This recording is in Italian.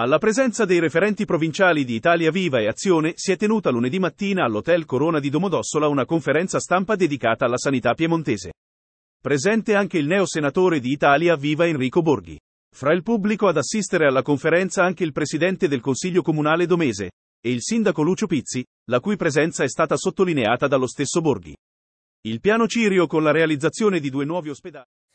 Alla presenza dei referenti provinciali di Italia Viva e Azione si è tenuta lunedì mattina all'Hotel Corona di Domodossola una conferenza stampa dedicata alla sanità piemontese. Presente anche il neo senatore di Italia Viva Enrico Borghi. Fra il pubblico ad assistere alla conferenza anche il presidente del Consiglio Comunale Domese e il sindaco Lucio Pizzi, la cui presenza è stata sottolineata dallo stesso Borghi. Il piano Cirio con la realizzazione di due nuovi ospedali